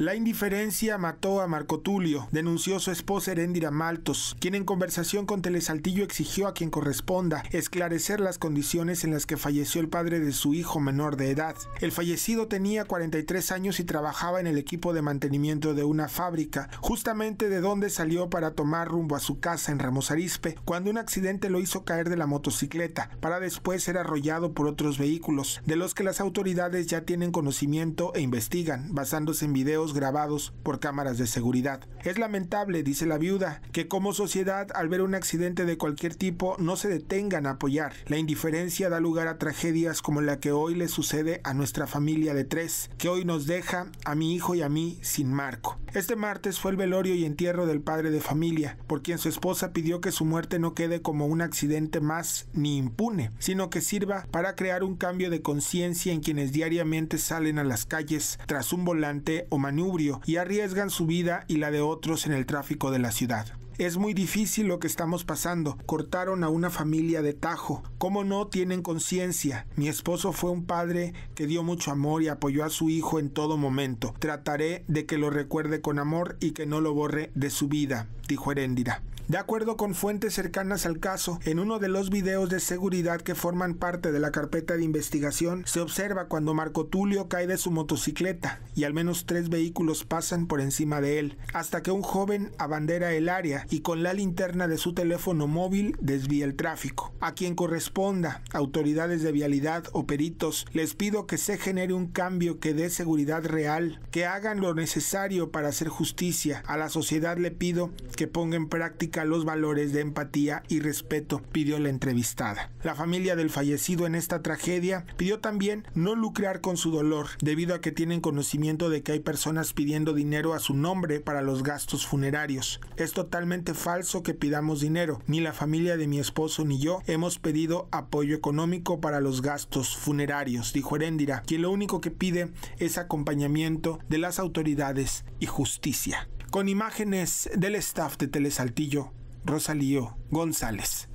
La indiferencia mató a Marco Tulio, denunció su esposa Erendira Maltos, quien en conversación con Telesaltillo exigió a quien corresponda esclarecer las condiciones en las que falleció el padre de su hijo menor de edad. El fallecido tenía 43 años y trabajaba en el equipo de mantenimiento de una fábrica, justamente de donde salió para tomar rumbo a su casa en Ramos Arispe, cuando un accidente lo hizo caer de la motocicleta, para después ser arrollado por otros vehículos, de los que las autoridades ya tienen conocimiento e investigan, basándose en videos grabados por cámaras de seguridad. Es lamentable, dice la viuda, que como sociedad al ver un accidente de cualquier tipo no se detengan a apoyar. La indiferencia da lugar a tragedias como la que hoy le sucede a nuestra familia de tres, que hoy nos deja a mi hijo y a mí sin marco. Este martes fue el velorio y entierro del padre de familia, por quien su esposa pidió que su muerte no quede como un accidente más ni impune, sino que sirva para crear un cambio de conciencia en quienes diariamente salen a las calles tras un volante o manubrio y arriesgan su vida y la de otros en el tráfico de la ciudad. Es muy difícil lo que estamos pasando. Cortaron a una familia de tajo. ¿Cómo no tienen conciencia? Mi esposo fue un padre que dio mucho amor y apoyó a su hijo en todo momento. Trataré de que lo recuerde con amor y que no lo borre de su vida, dijo Heréndira. De acuerdo con fuentes cercanas al caso, en uno de los videos de seguridad que forman parte de la carpeta de investigación, se observa cuando Marco Tulio cae de su motocicleta y al menos tres vehículos pasan por encima de él, hasta que un joven abandera el área y con la linterna de su teléfono móvil desvía el tráfico. A quien corresponda, autoridades de vialidad o peritos, les pido que se genere un cambio que dé seguridad real, que hagan lo necesario para hacer justicia. A la sociedad le pido que ponga en práctica los valores de empatía y respeto, pidió la entrevistada. La familia del fallecido en esta tragedia pidió también no lucrar con su dolor, debido a que tienen conocimiento de que hay personas pidiendo dinero a su nombre para los gastos funerarios. Es totalmente falso que pidamos dinero, ni la familia de mi esposo ni yo hemos pedido apoyo económico para los gastos funerarios, dijo Herendira, quien lo único que pide es acompañamiento de las autoridades y justicia con imágenes del staff de Telesaltillo, Rosalío González.